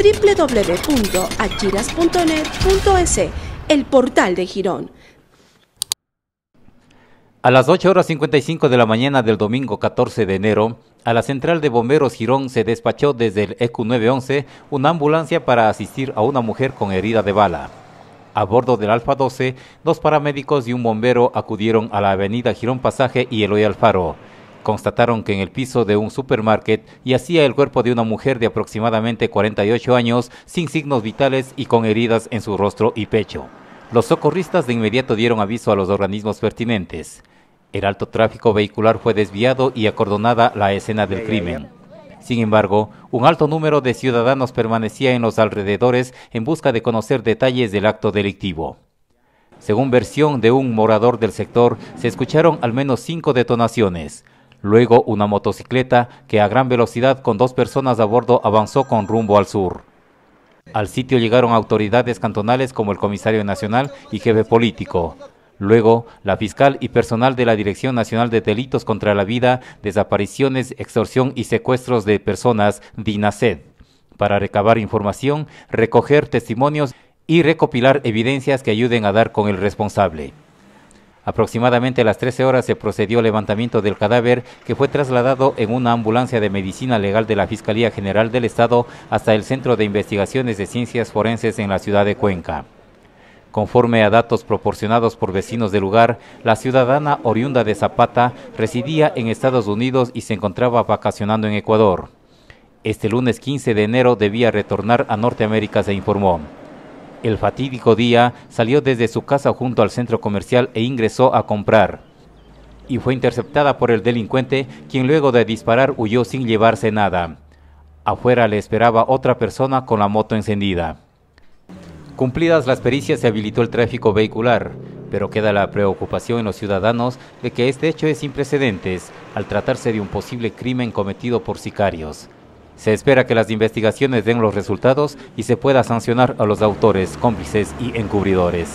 www.achiras.net.es, el portal de Girón. A las 8 horas 55 de la mañana del domingo 14 de enero, a la central de bomberos Girón se despachó desde el EQ 911 una ambulancia para asistir a una mujer con herida de bala. A bordo del Alfa 12, dos paramédicos y un bombero acudieron a la avenida Girón Pasaje y Eloy Alfaro. Constataron que en el piso de un supermarket yacía el cuerpo de una mujer de aproximadamente 48 años, sin signos vitales y con heridas en su rostro y pecho. Los socorristas de inmediato dieron aviso a los organismos pertinentes. El alto tráfico vehicular fue desviado y acordonada la escena del crimen. Sin embargo, un alto número de ciudadanos permanecía en los alrededores en busca de conocer detalles del acto delictivo. Según versión de un morador del sector, se escucharon al menos cinco detonaciones. Luego, una motocicleta que a gran velocidad con dos personas a bordo avanzó con rumbo al sur. Al sitio llegaron autoridades cantonales como el comisario nacional y jefe político. Luego, la fiscal y personal de la Dirección Nacional de Delitos contra la Vida, Desapariciones, Extorsión y Secuestros de Personas, DINASED, para recabar información, recoger testimonios y recopilar evidencias que ayuden a dar con el responsable. Aproximadamente a las 13 horas se procedió al levantamiento del cadáver que fue trasladado en una ambulancia de medicina legal de la Fiscalía General del Estado hasta el Centro de Investigaciones de Ciencias Forenses en la ciudad de Cuenca. Conforme a datos proporcionados por vecinos del lugar, la ciudadana oriunda de Zapata residía en Estados Unidos y se encontraba vacacionando en Ecuador. Este lunes 15 de enero debía retornar a Norteamérica, se informó. El fatídico día salió desde su casa junto al centro comercial e ingresó a comprar. Y fue interceptada por el delincuente, quien luego de disparar huyó sin llevarse nada. Afuera le esperaba otra persona con la moto encendida. Cumplidas las pericias se habilitó el tráfico vehicular, pero queda la preocupación en los ciudadanos de que este hecho es sin precedentes al tratarse de un posible crimen cometido por sicarios. Se espera que las investigaciones den los resultados y se pueda sancionar a los autores, cómplices y encubridores.